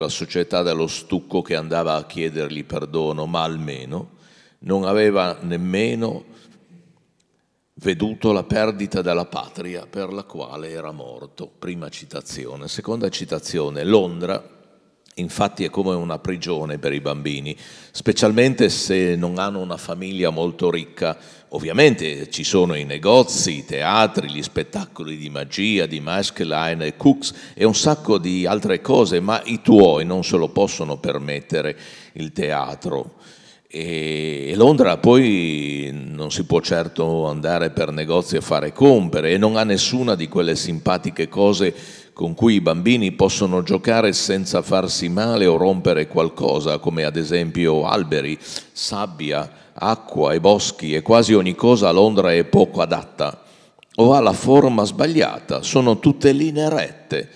la società dello stucco che andava a chiedergli perdono, ma almeno non aveva nemmeno veduto la perdita della patria per la quale era morto. Prima citazione. Seconda citazione, Londra infatti è come una prigione per i bambini, specialmente se non hanno una famiglia molto ricca. Ovviamente ci sono i negozi, i teatri, gli spettacoli di magia, di Maschlein e Cooks e un sacco di altre cose, ma i tuoi non se lo possono permettere il teatro. E Londra poi non si può certo andare per negozi a fare compere e non ha nessuna di quelle simpatiche cose con cui i bambini possono giocare senza farsi male o rompere qualcosa, come ad esempio alberi, sabbia, acqua e boschi e quasi ogni cosa a Londra è poco adatta o ha la forma sbagliata, sono tutte linee rette,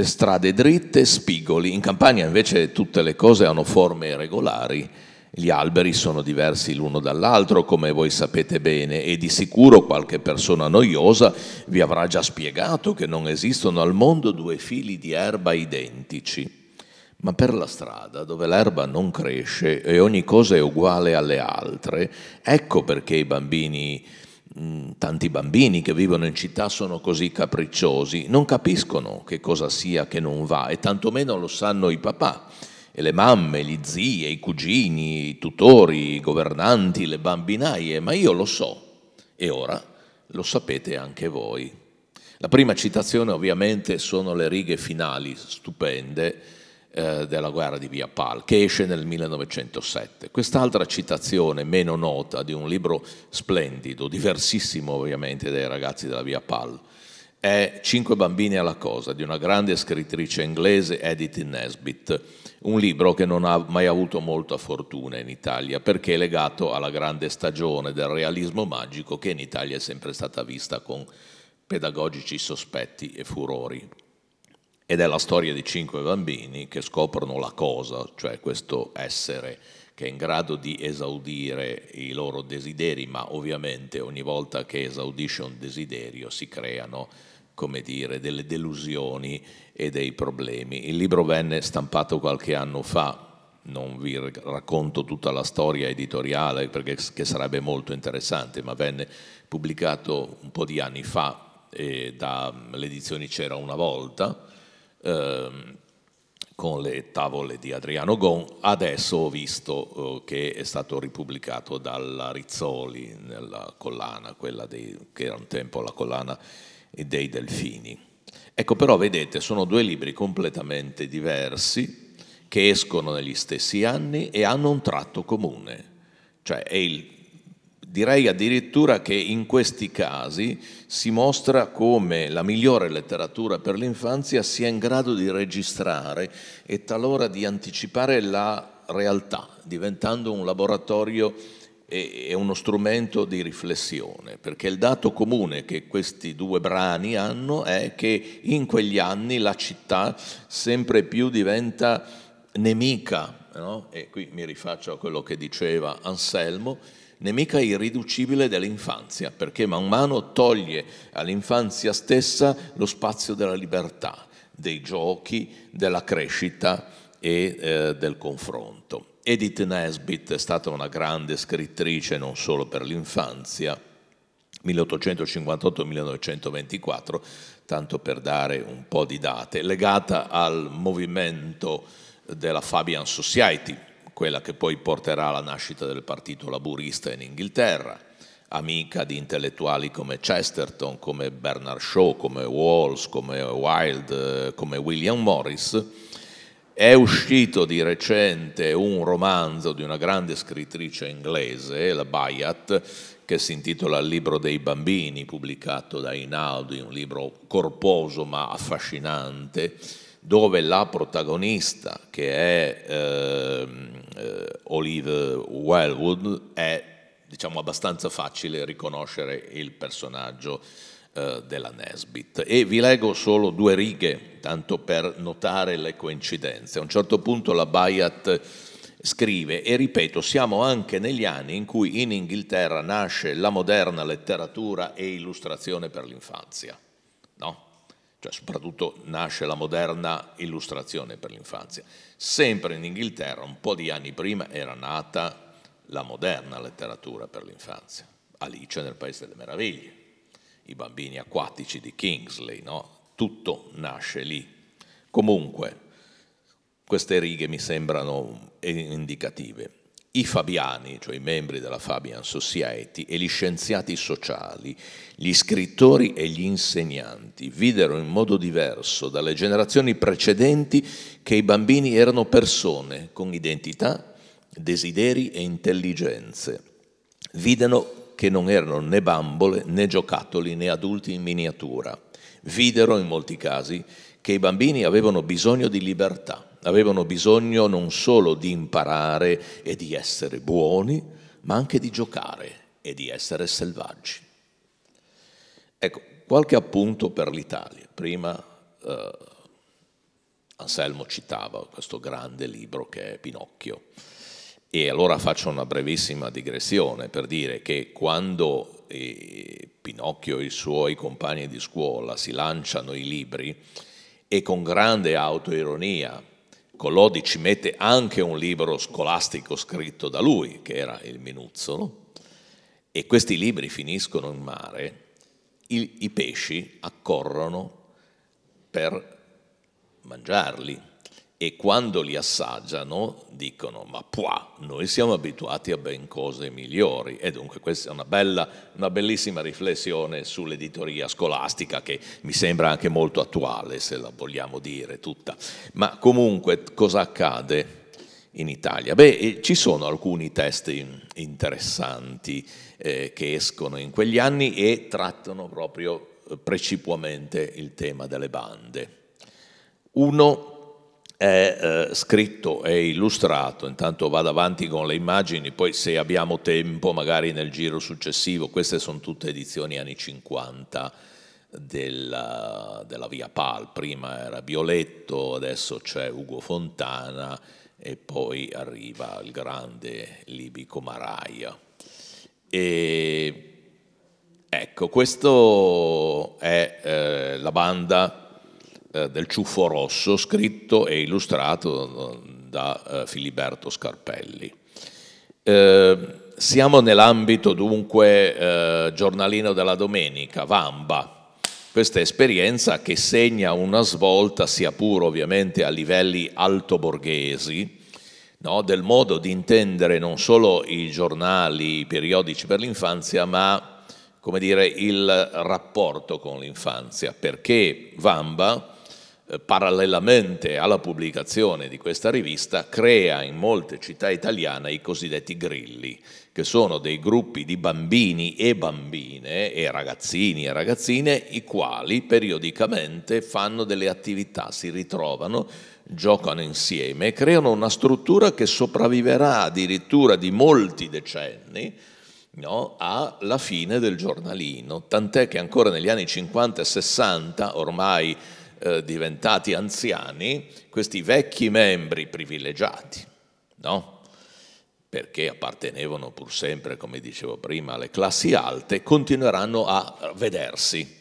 strade dritte, spigoli. In campagna invece tutte le cose hanno forme regolari gli alberi sono diversi l'uno dall'altro, come voi sapete bene, e di sicuro qualche persona noiosa vi avrà già spiegato che non esistono al mondo due fili di erba identici. Ma per la strada, dove l'erba non cresce e ogni cosa è uguale alle altre, ecco perché i bambini mm, tanti bambini che vivono in città sono così capricciosi, non capiscono che cosa sia che non va e tantomeno lo sanno i papà e le mamme, gli zii, i cugini, i tutori, i governanti, le bambinaie, ma io lo so e ora lo sapete anche voi. La prima citazione ovviamente sono le righe finali stupende eh, della guerra di Via Pal, che esce nel 1907. Quest'altra citazione, meno nota, di un libro splendido, diversissimo ovviamente dai ragazzi della Via Pal, è Cinque bambini alla cosa di una grande scrittrice inglese, Edith Nesbitt, un libro che non ha mai avuto molta fortuna in Italia perché è legato alla grande stagione del realismo magico che in Italia è sempre stata vista con pedagogici sospetti e furori. Ed è la storia di cinque bambini che scoprono la cosa, cioè questo essere che è in grado di esaudire i loro desideri, ma ovviamente ogni volta che esaudisce un desiderio si creano come dire, delle delusioni e dei problemi. Il libro venne stampato qualche anno fa, non vi racconto tutta la storia editoriale perché sarebbe molto interessante, ma venne pubblicato un po' di anni fa eh, dall'edizione C'era una volta eh, con le tavole di Adriano Gon. Adesso ho visto eh, che è stato ripubblicato dalla Rizzoli nella collana, quella dei, che era un tempo la collana e dei delfini. Ecco però vedete, sono due libri completamente diversi che escono negli stessi anni e hanno un tratto comune, cioè il, direi addirittura che in questi casi si mostra come la migliore letteratura per l'infanzia sia in grado di registrare e talora di anticipare la realtà, diventando un laboratorio è uno strumento di riflessione, perché il dato comune che questi due brani hanno è che in quegli anni la città sempre più diventa nemica, no? e qui mi rifaccio a quello che diceva Anselmo, nemica irriducibile dell'infanzia, perché man mano toglie all'infanzia stessa lo spazio della libertà, dei giochi, della crescita e eh, del confronto. Edith Nesbit è stata una grande scrittrice non solo per l'infanzia, 1858-1924, tanto per dare un po' di date, legata al movimento della Fabian Society, quella che poi porterà alla nascita del partito laburista in Inghilterra, amica di intellettuali come Chesterton, come Bernard Shaw, come Walls, come Wilde, come William Morris è uscito di recente un romanzo di una grande scrittrice inglese, la Bayat, che si intitola Il libro dei bambini, pubblicato da Inaudi, un libro corposo ma affascinante, dove la protagonista, che è ehm, eh, Olive Wellwood, è diciamo abbastanza facile riconoscere il personaggio eh, della Nesbit. E vi leggo solo due righe, tanto per notare le coincidenze. A un certo punto la Bayat scrive, e ripeto, siamo anche negli anni in cui in Inghilterra nasce la moderna letteratura e illustrazione per l'infanzia, no? Cioè, soprattutto nasce la moderna illustrazione per l'infanzia. Sempre in Inghilterra, un po' di anni prima, era nata la moderna letteratura per l'infanzia, Alice nel Paese delle Meraviglie, i bambini acquatici di Kingsley, no? tutto nasce lì. Comunque, queste righe mi sembrano indicative. I Fabiani, cioè i membri della Fabian Society, e gli scienziati sociali, gli scrittori e gli insegnanti videro in modo diverso dalle generazioni precedenti che i bambini erano persone con identità, desideri e intelligenze. Videro che non erano né bambole né giocattoli né adulti in miniatura. Videro in molti casi che i bambini avevano bisogno di libertà, avevano bisogno non solo di imparare e di essere buoni, ma anche di giocare e di essere selvaggi. Ecco, qualche appunto per l'Italia. Prima eh, Anselmo citava questo grande libro che è Pinocchio. E allora faccio una brevissima digressione per dire che quando eh, Pinocchio e i suoi compagni di scuola si lanciano i libri e con grande autoironia Collodi ci mette anche un libro scolastico scritto da lui, che era il Minuzzolo, e questi libri finiscono in mare, i, i pesci accorrono per mangiarli e quando li assaggiano dicono ma puà, noi siamo abituati a ben cose migliori e dunque questa è una, bella, una bellissima riflessione sull'editoria scolastica che mi sembra anche molto attuale se la vogliamo dire tutta. Ma comunque cosa accade in Italia? Beh, eh, ci sono alcuni testi interessanti eh, che escono in quegli anni e trattano proprio eh, precipuamente il tema delle bande. Uno è eh, scritto e illustrato, intanto vado avanti con le immagini, poi se abbiamo tempo magari nel giro successivo, queste sono tutte edizioni anni 50 della, della Via Pal, prima era Violetto, adesso c'è Ugo Fontana e poi arriva il grande Libico Maraia. E ecco, questa è eh, la banda eh, del ciuffo rosso scritto e illustrato eh, da eh, Filiberto Scarpelli. Eh, siamo nell'ambito dunque giornalino della domenica, Vamba, questa esperienza che segna una svolta sia pur ovviamente a livelli altoborghesi, No, del modo di intendere non solo i giornali, i periodici per l'infanzia, ma come dire, il rapporto con l'infanzia, perché Vamba parallelamente alla pubblicazione di questa rivista, crea in molte città italiane i cosiddetti grilli, che sono dei gruppi di bambini e bambine e ragazzini e ragazzine, i quali periodicamente fanno delle attività, si ritrovano, giocano insieme, creano una struttura che sopravviverà addirittura di molti decenni, no, alla fine del giornalino, tant'è che ancora negli anni 50 e 60, ormai eh, diventati anziani, questi vecchi membri privilegiati, no? perché appartenevano pur sempre, come dicevo prima, alle classi alte, continueranno a vedersi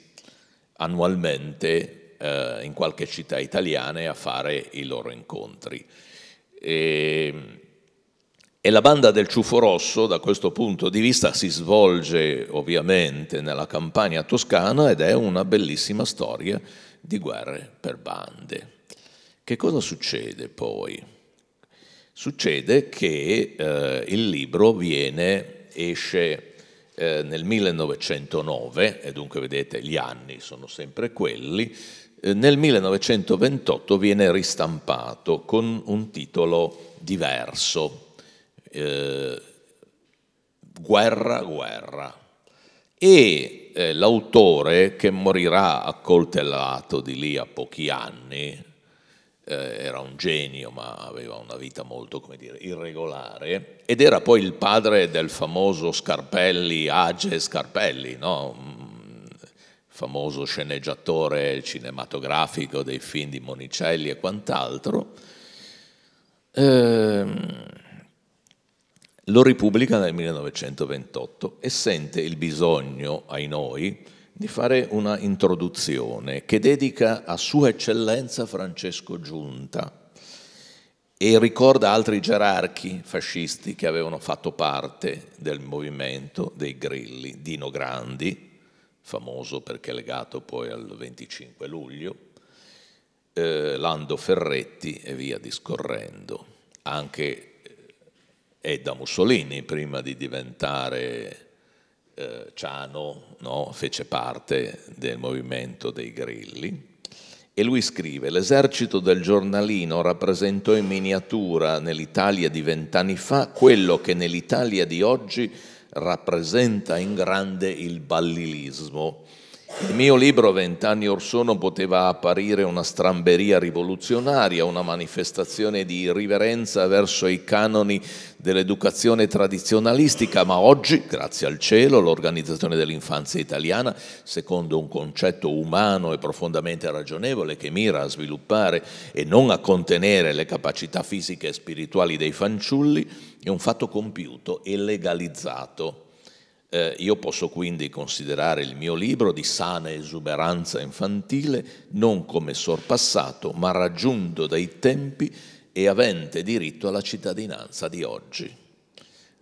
annualmente eh, in qualche città italiana e a fare i loro incontri. E, ehm, e la banda del ciuffo rosso, da questo punto di vista, si svolge ovviamente nella campagna toscana ed è una bellissima storia di guerre per bande. Che cosa succede poi? Succede che eh, il libro viene, esce eh, nel 1909, e dunque vedete gli anni sono sempre quelli, eh, nel 1928 viene ristampato con un titolo diverso, eh, Guerra, guerra. E eh, l'autore che morirà accoltellato di lì a pochi anni, eh, era un genio ma aveva una vita molto dire, irregolare, ed era poi il padre del famoso Scarpelli, Age Scarpelli, no? Mm, famoso sceneggiatore cinematografico dei film di Monicelli e quant'altro. Ehm, lo ripubblica nel 1928 e sente il bisogno ai noi di fare una introduzione che dedica a Sua Eccellenza Francesco Giunta e ricorda altri gerarchi fascisti che avevano fatto parte del movimento dei Grilli, Dino Grandi, famoso perché legato poi al 25 luglio, eh, Lando Ferretti e via discorrendo. Anche e da Mussolini prima di diventare eh, Ciano, no? fece parte del movimento dei Grilli. E lui scrive, l'esercito del giornalino rappresentò in miniatura nell'Italia di vent'anni fa quello che nell'Italia di oggi rappresenta in grande il ballilismo il mio libro vent'anni or sono poteva apparire una stramberia rivoluzionaria, una manifestazione di irriverenza verso i canoni dell'educazione tradizionalistica, ma oggi, grazie al cielo, l'organizzazione dell'infanzia italiana, secondo un concetto umano e profondamente ragionevole che mira a sviluppare e non a contenere le capacità fisiche e spirituali dei fanciulli, è un fatto compiuto e legalizzato eh, io posso quindi considerare il mio libro di sana esuberanza infantile non come sorpassato, ma raggiunto dai tempi e avente diritto alla cittadinanza di oggi.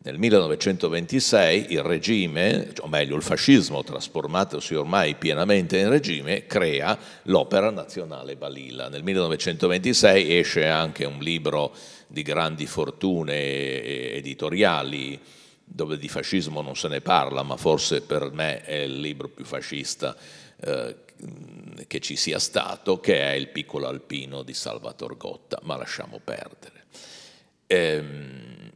Nel 1926 il regime, o meglio il fascismo, trasformatosi ormai pienamente in regime, crea l'Opera Nazionale Balilla. Nel 1926 esce anche un libro di grandi fortune eh, editoriali, dove di fascismo non se ne parla, ma forse per me è il libro più fascista eh, che ci sia stato, che è Il piccolo alpino di Salvator Gotta, ma lasciamo perdere. Ehm,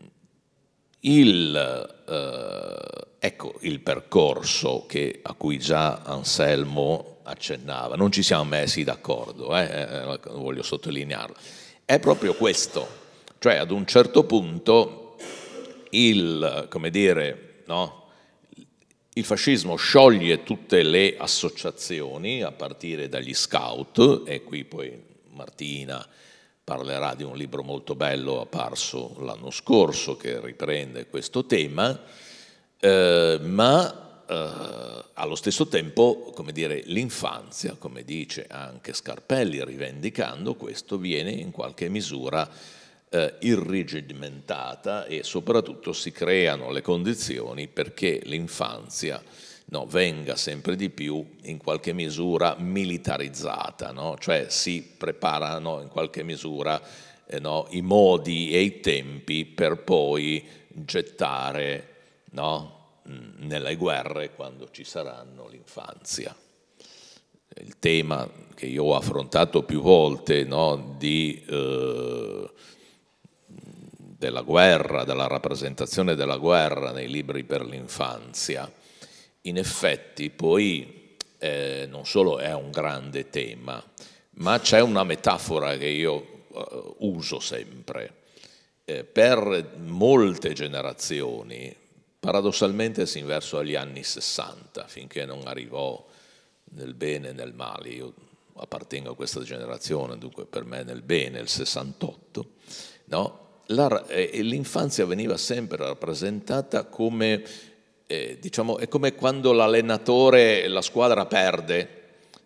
il, eh, ecco il percorso che, a cui già Anselmo accennava, non ci siamo messi d'accordo, eh, eh voglio sottolinearlo, è proprio questo, cioè ad un certo punto il, come dire, no? il fascismo scioglie tutte le associazioni a partire dagli scout e qui poi Martina parlerà di un libro molto bello apparso l'anno scorso che riprende questo tema, eh, ma eh, allo stesso tempo, come dire, l'infanzia, come dice anche Scarpelli, rivendicando questo, viene in qualche misura eh, irrigidimentata e soprattutto si creano le condizioni perché l'infanzia no, venga sempre di più in qualche misura militarizzata, no? cioè si preparano in qualche misura eh, no, i modi e i tempi per poi gettare nelle guerre quando ci saranno l'infanzia il tema che io ho affrontato più volte no, di eh, della guerra, della rappresentazione della guerra nei libri per l'infanzia, in effetti poi eh, non solo è un grande tema, ma c'è una metafora che io eh, uso sempre. Eh, per molte generazioni, paradossalmente sin inverso agli anni 60, finché non arrivò nel bene e nel male, io appartengo a questa generazione, dunque per me nel bene, il 68, no? Eh, l'infanzia veniva sempre rappresentata come, eh, diciamo, è come quando l'allenatore, la squadra perde,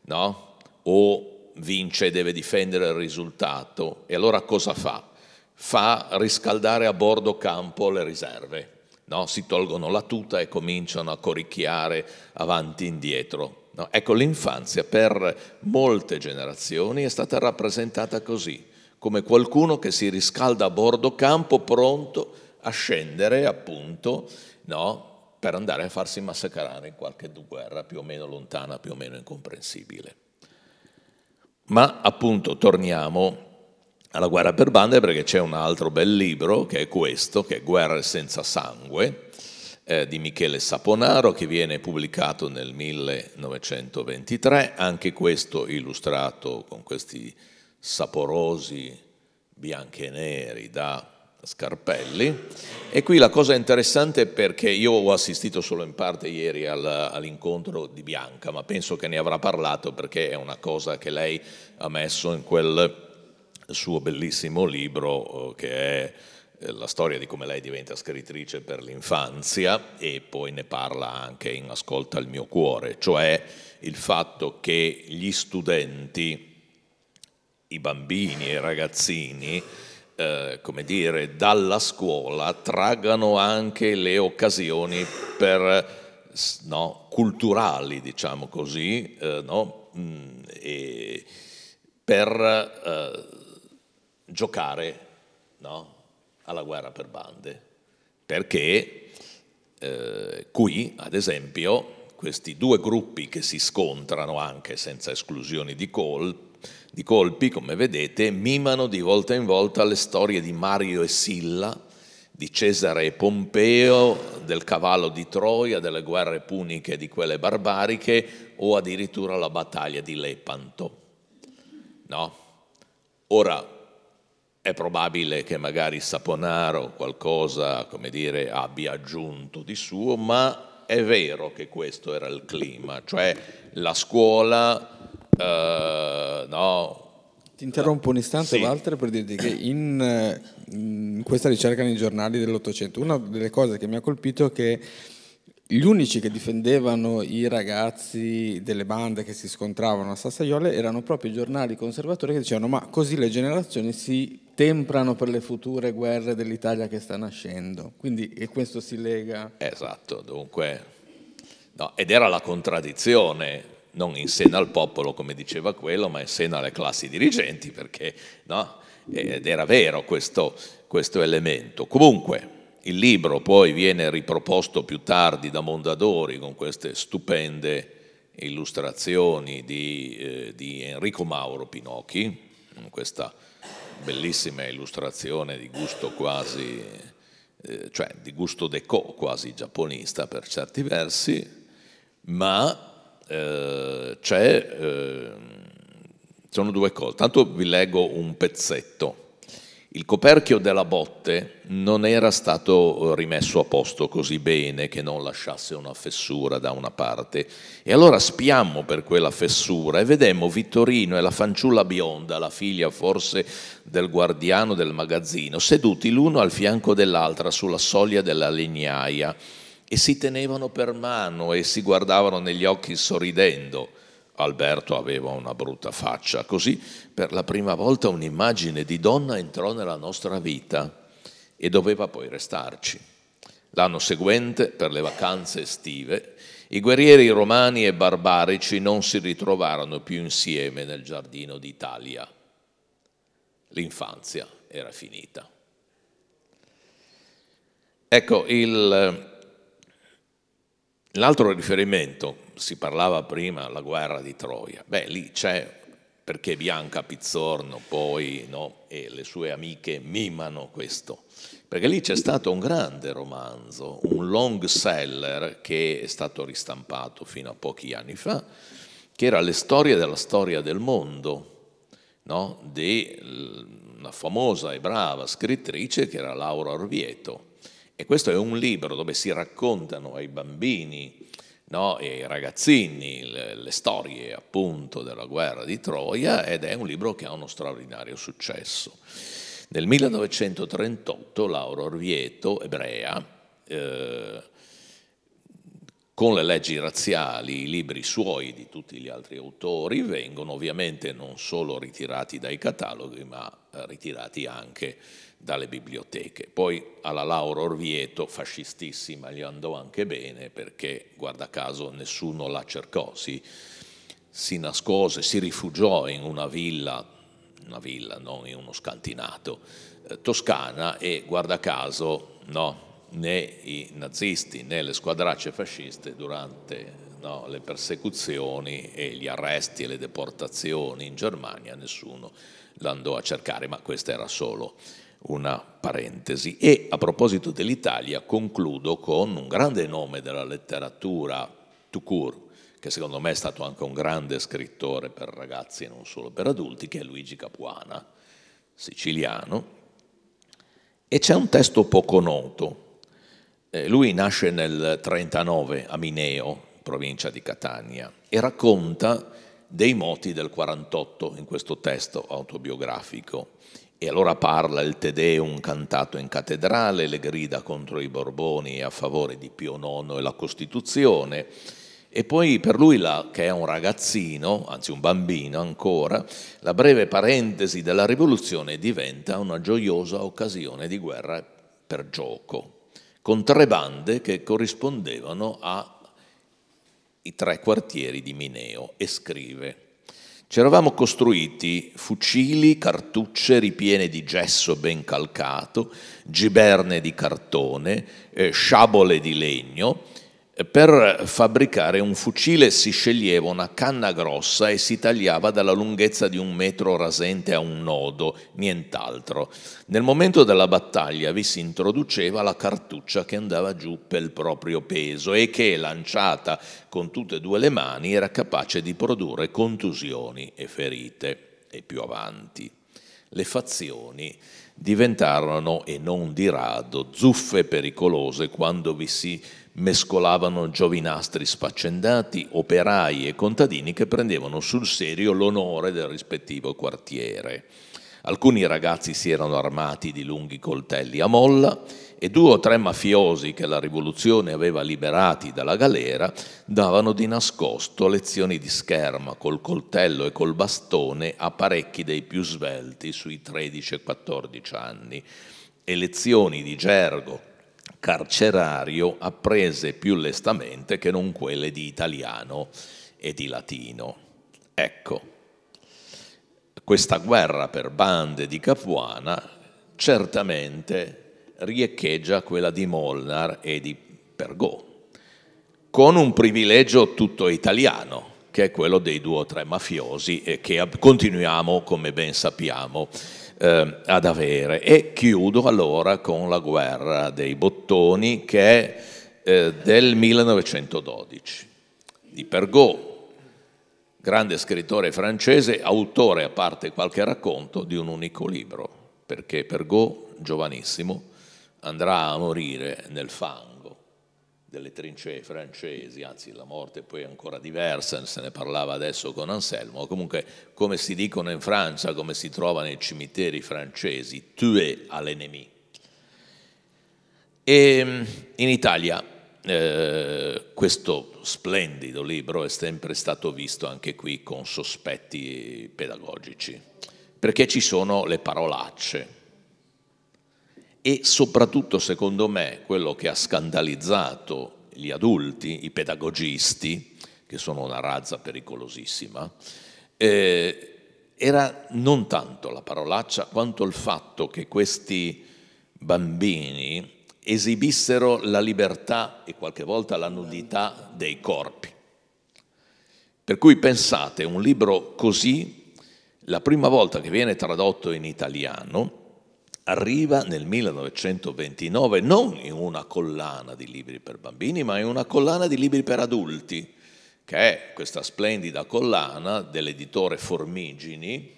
no? O vince e deve difendere il risultato. E allora cosa fa? Fa riscaldare a bordo campo le riserve. No? Si tolgono la tuta e cominciano a coricchiare avanti e indietro. No? Ecco, l'infanzia per molte generazioni è stata rappresentata così come qualcuno che si riscalda a bordo campo pronto a scendere appunto no, per andare a farsi massacrare in qualche guerra più o meno lontana, più o meno incomprensibile. Ma appunto torniamo alla guerra per bande perché c'è un altro bel libro che è questo, che è Guerre senza sangue, eh, di Michele Saponaro che viene pubblicato nel 1923, anche questo illustrato con questi saporosi, bianchi e neri da Scarpelli. E qui la cosa interessante perché io ho assistito solo in parte ieri all'incontro di Bianca, ma penso che ne avrà parlato perché è una cosa che lei ha messo in quel suo bellissimo libro eh, che è eh, la storia di come lei diventa scrittrice per l'infanzia e poi ne parla anche in Ascolta il mio cuore, cioè il fatto che gli studenti i bambini e i ragazzini, eh, come dire, dalla scuola traggano anche le occasioni per, no, culturali, diciamo così, eh, no? Mm, e per eh, giocare no? alla guerra per bande. Perché eh, qui, ad esempio, questi due gruppi che si scontrano anche senza esclusioni di colpo, di colpi, come vedete, mimano di volta in volta le storie di Mario e Silla, di Cesare e Pompeo, del cavallo di Troia, delle guerre puniche di quelle barbariche o addirittura la battaglia di Lepanto. No? Ora, è probabile che magari Saponaro qualcosa, come dire, abbia aggiunto di suo, ma è vero che questo era il clima, cioè la scuola eh, no. Ti interrompo un istante, sì. Walter, per dirti che in, in questa ricerca nei giornali dell'Ottocento, una delle cose che mi ha colpito è che gli unici che difendevano i ragazzi delle bande che si scontravano a Sassaiole erano proprio i giornali conservatori che dicevano ma così le generazioni si temprano per le future guerre dell'Italia che sta nascendo. Quindi e questo si lega. Esatto, dunque. No, ed era la contraddizione non in seno al popolo come diceva quello, ma in seno alle classi dirigenti, perché no? ed era vero questo, questo elemento. Comunque, il libro poi viene riproposto più tardi da Mondadori con queste stupende illustrazioni di, eh, di Enrico Mauro Pinocchi, questa bellissima illustrazione di gusto quasi, eh, cioè di gusto deco quasi giapponista per certi versi, ma c'è, eh, sono due cose. Tanto vi leggo un pezzetto. Il coperchio della botte non era stato eh, rimesso a posto così bene che non lasciasse una fessura da una parte. E allora spiammo per quella fessura e vedemmo Vittorino e la fanciulla bionda, la figlia forse del guardiano del magazzino, seduti l'uno al fianco dell'altra sulla soglia della legnaia e si tenevano per mano e si guardavano negli occhi sorridendo. Alberto aveva una brutta faccia, così per la prima volta un'immagine di donna entrò nella nostra vita e doveva poi restarci. L'anno seguente, per le vacanze estive, i guerrieri romani e barbarici non si ritrovarono più insieme nel giardino d'Italia. L'infanzia era finita. Ecco, il, L'altro riferimento, si parlava prima della guerra di Troia, beh lì c'è perché Bianca Pizzorno poi no, e le sue amiche mimano questo, perché lì c'è stato un grande romanzo, un long seller che è stato ristampato fino a pochi anni fa, che era Le storie della storia del mondo, no? di una famosa e brava scrittrice che era Laura Orvieto e questo è un libro dove si raccontano ai bambini no, e ai ragazzini le, le storie appunto della guerra di Troia ed è un libro che ha uno straordinario successo. Nel 1938 Laura Orvieto, ebrea, eh, con le leggi razziali i libri suoi e di tutti gli altri autori vengono ovviamente non solo ritirati dai cataloghi, ma eh, ritirati anche dalle biblioteche. Poi alla Laura Orvieto, fascistissima, gli andò anche bene perché, guarda caso, nessuno la cercò, si, si nascose, si rifugiò in una villa, una villa, non in uno scantinato, eh, toscana e, guarda caso, no, né i nazisti né le squadracce fasciste durante no, le persecuzioni e gli arresti e le deportazioni in Germania, nessuno l'andò a cercare, ma questa era solo una parentesi. E a proposito dell'Italia concludo con un grande nome della letteratura, Tucur, che secondo me è stato anche un grande scrittore per ragazzi e non solo per adulti, che è Luigi Capuana, siciliano. E c'è un testo poco noto. Eh, lui nasce nel 39 a Mineo, provincia di Catania, e racconta dei moti del 48 in questo testo autobiografico e allora parla il Te Deum cantato in cattedrale, le grida contro i Borboni a favore di Pio IX e la Costituzione. E poi per lui, la, che è un ragazzino, anzi un bambino ancora, la breve parentesi della rivoluzione diventa una gioiosa occasione di guerra per gioco, con tre bande che corrispondevano ai tre quartieri di Mineo e scrive ci eravamo costruiti fucili, cartucce ripiene di gesso ben calcato, giberne di cartone, eh, sciabole di legno per fabbricare un fucile si sceglieva una canna grossa e si tagliava dalla lunghezza di un metro rasente a un nodo, nient'altro. Nel momento della battaglia vi si introduceva la cartuccia che andava giù per il proprio peso e che, lanciata con tutte e due le mani, era capace di produrre contusioni e ferite. E più avanti. Le fazioni diventarono, e non di rado, zuffe pericolose quando vi si mescolavano giovinastri sfaccendati, operai e contadini che prendevano sul serio l'onore del rispettivo quartiere. Alcuni ragazzi si erano armati di lunghi coltelli a molla e due o tre mafiosi che la rivoluzione aveva liberati dalla galera davano di nascosto lezioni di scherma col coltello e col bastone a parecchi dei più svelti sui 13 e 14 anni e lezioni di gergo, carcerario apprese più lestamente che non quelle di italiano e di latino. Ecco, questa guerra per bande di Capuana certamente riecheggia quella di Molnar e di Pergò, con un privilegio tutto italiano, che è quello dei due o tre mafiosi e che continuiamo, come ben sappiamo, a eh, ad avere. E chiudo allora con la guerra dei bottoni che è eh, del 1912 di Pergaud, grande scrittore francese, autore, a parte qualche racconto, di un unico libro, perché Pergaud, giovanissimo, andrà a morire nel fango delle trincee francesi, anzi la morte poi è ancora diversa, se ne parlava adesso con Anselmo, comunque come si dicono in Francia, come si trova nei cimiteri francesi, tué all'ennemi. E ehm, in Italia eh, questo splendido libro è sempre stato visto anche qui con sospetti pedagogici, perché ci sono le parolacce, e soprattutto, secondo me, quello che ha scandalizzato gli adulti, i pedagogisti, che sono una razza pericolosissima, eh, era non tanto la parolaccia quanto il fatto che questi bambini esibissero la libertà e qualche volta la nudità dei corpi. Per cui pensate, un libro così, la prima volta che viene tradotto in italiano, arriva nel 1929 non in una collana di libri per bambini, ma in una collana di libri per adulti, che è questa splendida collana dell'editore Formigini,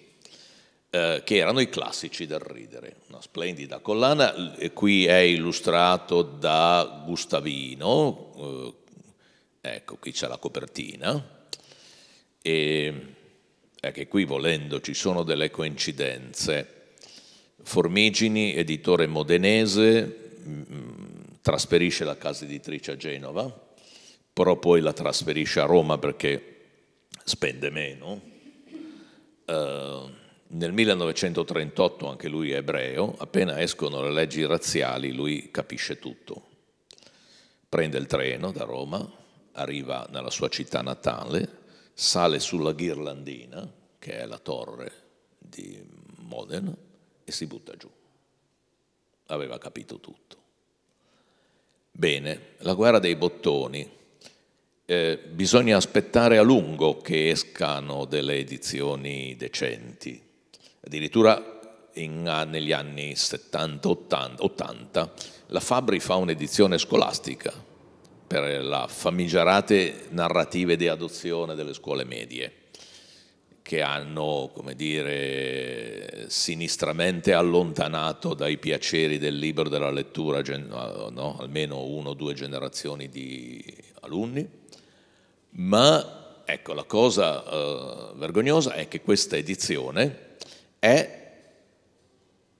eh, che erano i classici del ridere. Una splendida collana, e qui è illustrato da Gustavino, eh, ecco qui c'è la copertina, e anche ecco, qui volendo ci sono delle coincidenze Formigini, editore modenese, mm, trasferisce la casa editrice a Genova, però poi la trasferisce a Roma perché spende meno. Uh, nel 1938 anche lui è ebreo, appena escono le leggi razziali lui capisce tutto. Prende il treno da Roma, arriva nella sua città natale, sale sulla ghirlandina, che è la torre di Modena, e si butta giù. Aveva capito tutto. Bene, la guerra dei bottoni. Eh, bisogna aspettare a lungo che escano delle edizioni decenti. Addirittura in, negli anni 70-80 la Fabri fa un'edizione scolastica per la famigerate narrative di adozione delle scuole medie che hanno, come dire, sinistramente allontanato dai piaceri del libro della lettura no? almeno uno o due generazioni di alunni, ma ecco, la cosa eh, vergognosa è che questa edizione è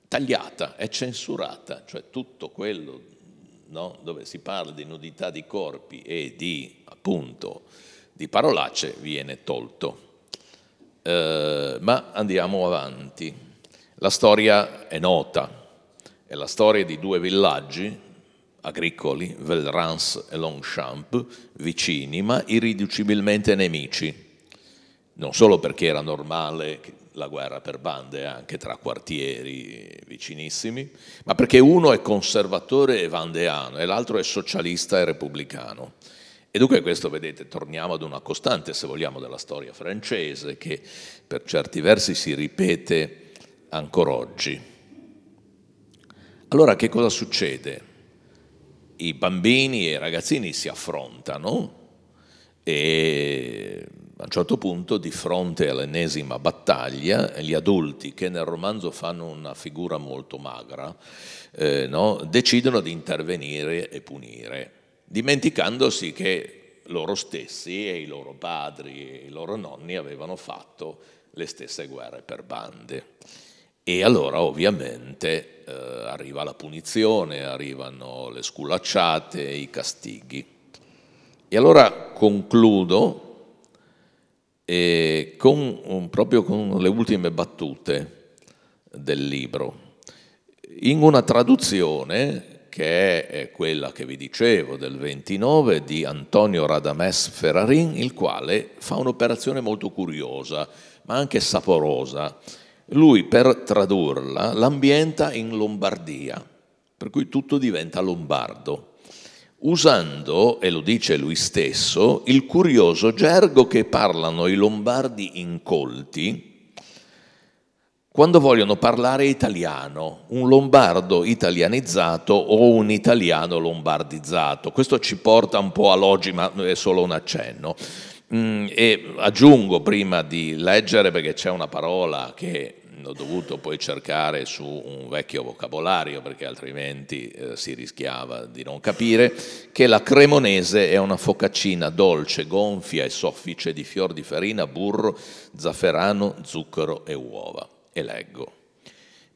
tagliata, è censurata, cioè tutto quello no? dove si parla di nudità di corpi e di, appunto, di parolacce viene tolto. Eh, ma andiamo avanti. La storia è nota, è la storia di due villaggi agricoli, Velrance e Longchamp, vicini ma irriducibilmente nemici, non solo perché era normale la guerra per bande anche tra quartieri vicinissimi, ma perché uno è conservatore e vandeano e l'altro è socialista e repubblicano. E dunque questo, vedete, torniamo ad una costante, se vogliamo, della storia francese che per certi versi si ripete ancora oggi. Allora che cosa succede? I bambini e i ragazzini si affrontano e a un certo punto, di fronte all'ennesima battaglia, gli adulti, che nel romanzo fanno una figura molto magra, eh, no? decidono di intervenire e punire dimenticandosi che loro stessi e i loro padri e i loro nonni avevano fatto le stesse guerre per bande. E allora ovviamente eh, arriva la punizione, arrivano le sculacciate, i castighi. E allora concludo eh, con, um, proprio con le ultime battute del libro. In una traduzione che è quella che vi dicevo del 29 di Antonio Radames Ferrarin, il quale fa un'operazione molto curiosa, ma anche saporosa. Lui per tradurla l'ambienta in Lombardia, per cui tutto diventa lombardo, usando, e lo dice lui stesso, il curioso gergo che parlano i lombardi incolti, quando vogliono parlare italiano, un lombardo italianizzato o un italiano lombardizzato. Questo ci porta un po' a loggi, ma è solo un accenno. Mm, e aggiungo prima di leggere, perché c'è una parola che ho dovuto poi cercare su un vecchio vocabolario, perché altrimenti eh, si rischiava di non capire, che la cremonese è una focaccina dolce, gonfia e soffice di fior di farina, burro, zafferano, zucchero e uova e leggo.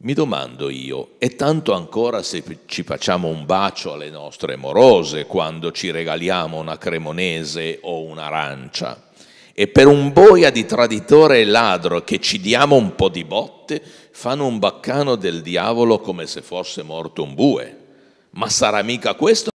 Mi domando io, e tanto ancora se ci facciamo un bacio alle nostre morose quando ci regaliamo una cremonese o un'arancia, e per un boia di traditore e ladro che ci diamo un po' di botte, fanno un baccano del diavolo come se fosse morto un bue. Ma sarà mica questo